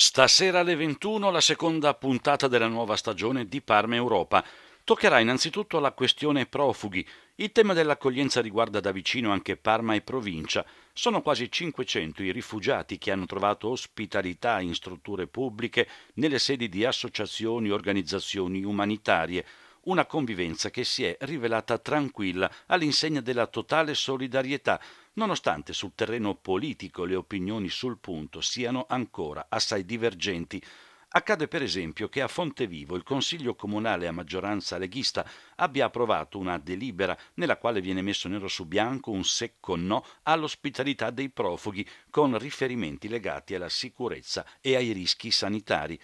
Stasera alle 21 la seconda puntata della nuova stagione di Parma Europa. Toccherà innanzitutto la questione profughi. Il tema dell'accoglienza riguarda da vicino anche Parma e provincia. Sono quasi 500 i rifugiati che hanno trovato ospitalità in strutture pubbliche, nelle sedi di associazioni e organizzazioni umanitarie una convivenza che si è rivelata tranquilla all'insegna della totale solidarietà, nonostante sul terreno politico le opinioni sul punto siano ancora assai divergenti. Accade per esempio che a Fontevivo il Consiglio comunale a maggioranza leghista abbia approvato una delibera nella quale viene messo nero su bianco un secco no all'ospitalità dei profughi con riferimenti legati alla sicurezza e ai rischi sanitari.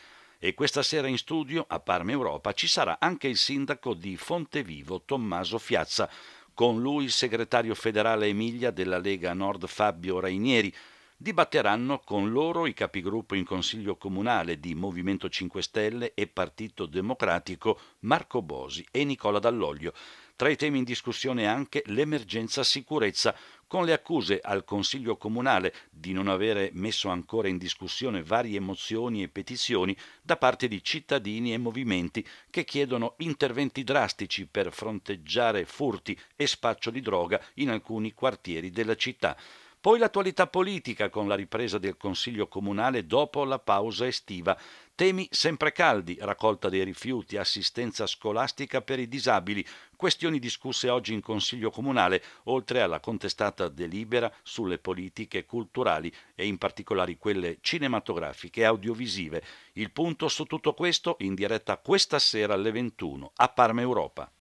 E questa sera in studio a Parma Europa ci sarà anche il sindaco di Fontevivo Tommaso Fiazza, con lui il segretario federale Emilia della Lega Nord Fabio Rainieri. Dibatteranno con loro i capigruppo in Consiglio Comunale di Movimento 5 Stelle e Partito Democratico Marco Bosi e Nicola Dall'Oglio. Tra i temi in discussione anche l'emergenza sicurezza, con le accuse al Consiglio Comunale di non avere messo ancora in discussione varie mozioni e petizioni da parte di cittadini e movimenti che chiedono interventi drastici per fronteggiare furti e spaccio di droga in alcuni quartieri della città. Poi l'attualità politica con la ripresa del Consiglio comunale dopo la pausa estiva. Temi sempre caldi, raccolta dei rifiuti, assistenza scolastica per i disabili, questioni discusse oggi in Consiglio Comunale, oltre alla contestata delibera sulle politiche culturali e in particolare quelle cinematografiche e audiovisive. Il punto su tutto questo in diretta questa sera alle 21 a Parma Europa.